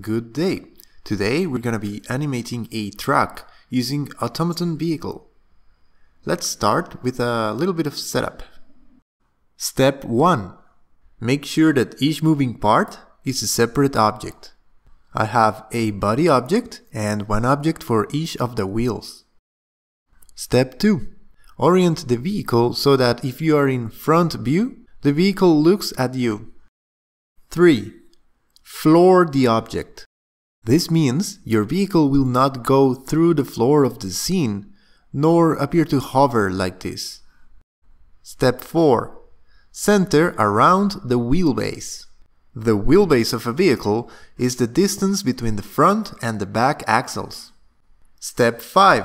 Good day! Today we're gonna be animating a truck using automaton vehicle. Let's start with a little bit of setup. Step 1. Make sure that each moving part is a separate object. I have a body object and one object for each of the wheels. Step 2. Orient the vehicle so that if you are in front view, the vehicle looks at you. 3 floor the object. This means your vehicle will not go through the floor of the scene, nor appear to hover like this. Step 4. Center around the wheelbase. The wheelbase of a vehicle is the distance between the front and the back axles. Step 5.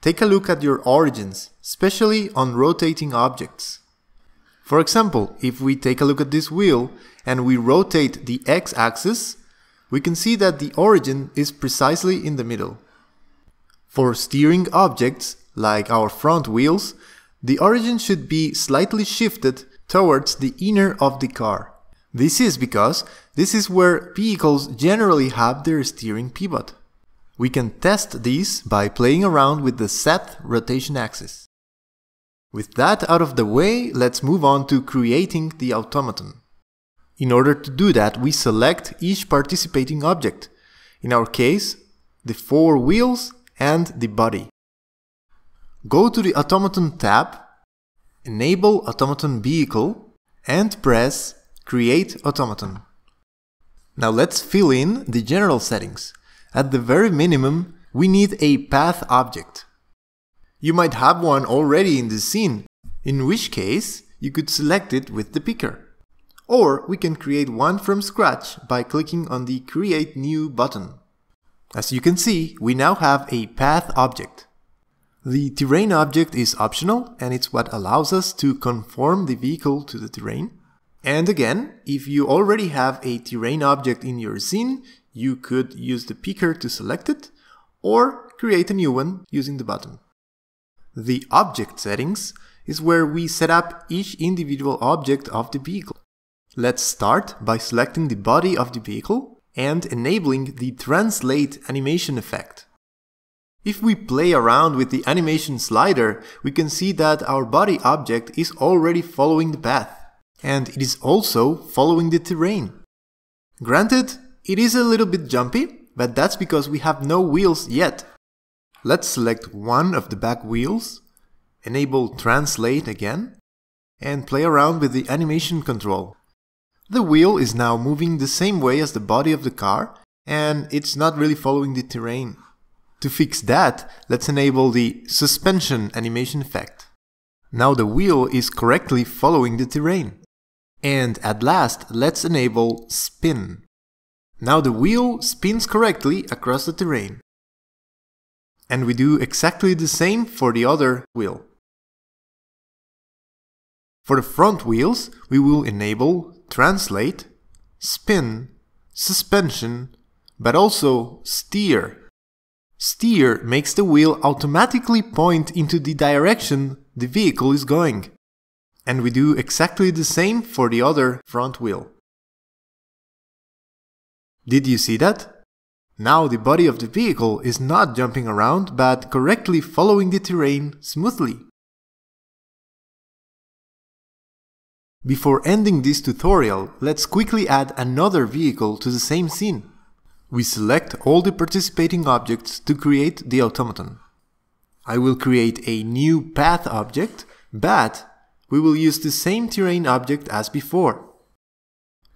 Take a look at your origins, especially on rotating objects. For example, if we take a look at this wheel and we rotate the x-axis, we can see that the origin is precisely in the middle. For steering objects, like our front wheels, the origin should be slightly shifted towards the inner of the car. This is because this is where vehicles generally have their steering pivot. We can test these by playing around with the set rotation axis. With that out of the way, let's move on to creating the automaton. In order to do that, we select each participating object, in our case, the four wheels and the body. Go to the Automaton tab, enable Automaton Vehicle, and press Create Automaton. Now let's fill in the general settings. At the very minimum, we need a path object. You might have one already in the scene, in which case you could select it with the picker. Or we can create one from scratch by clicking on the Create New button. As you can see, we now have a path object. The terrain object is optional and it's what allows us to conform the vehicle to the terrain. And again, if you already have a terrain object in your scene, you could use the picker to select it or create a new one using the button. The object settings is where we set up each individual object of the vehicle. Let's start by selecting the body of the vehicle and enabling the translate animation effect. If we play around with the animation slider, we can see that our body object is already following the path, and it is also following the terrain. Granted, it is a little bit jumpy, but that's because we have no wheels yet Let's select one of the back wheels, enable Translate again, and play around with the animation control. The wheel is now moving the same way as the body of the car, and it's not really following the terrain. To fix that, let's enable the suspension animation effect. Now the wheel is correctly following the terrain. And at last, let's enable spin. Now the wheel spins correctly across the terrain. And we do exactly the same for the other wheel. For the front wheels, we will enable translate, spin, suspension, but also steer. Steer makes the wheel automatically point into the direction the vehicle is going. And we do exactly the same for the other front wheel. Did you see that? Now the body of the vehicle is not jumping around but correctly following the terrain smoothly. Before ending this tutorial, let's quickly add another vehicle to the same scene. We select all the participating objects to create the automaton. I will create a new path object, but we will use the same terrain object as before.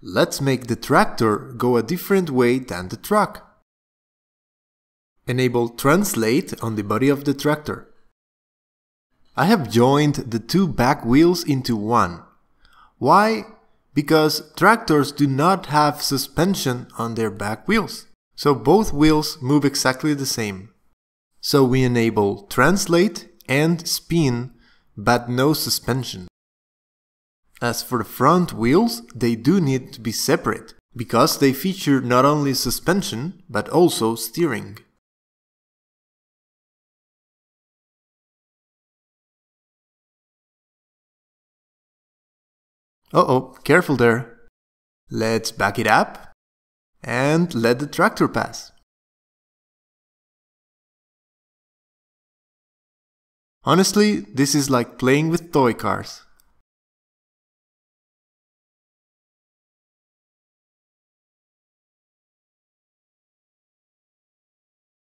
Let's make the tractor go a different way than the truck. Enable Translate on the body of the tractor. I have joined the two back wheels into one. Why? Because tractors do not have suspension on their back wheels, so both wheels move exactly the same. So we enable Translate and Spin, but no suspension. As for the front wheels, they do need to be separate, because they feature not only suspension, but also steering. Uh-oh, careful there. Let's back it up and let the tractor pass. Honestly, this is like playing with toy cars.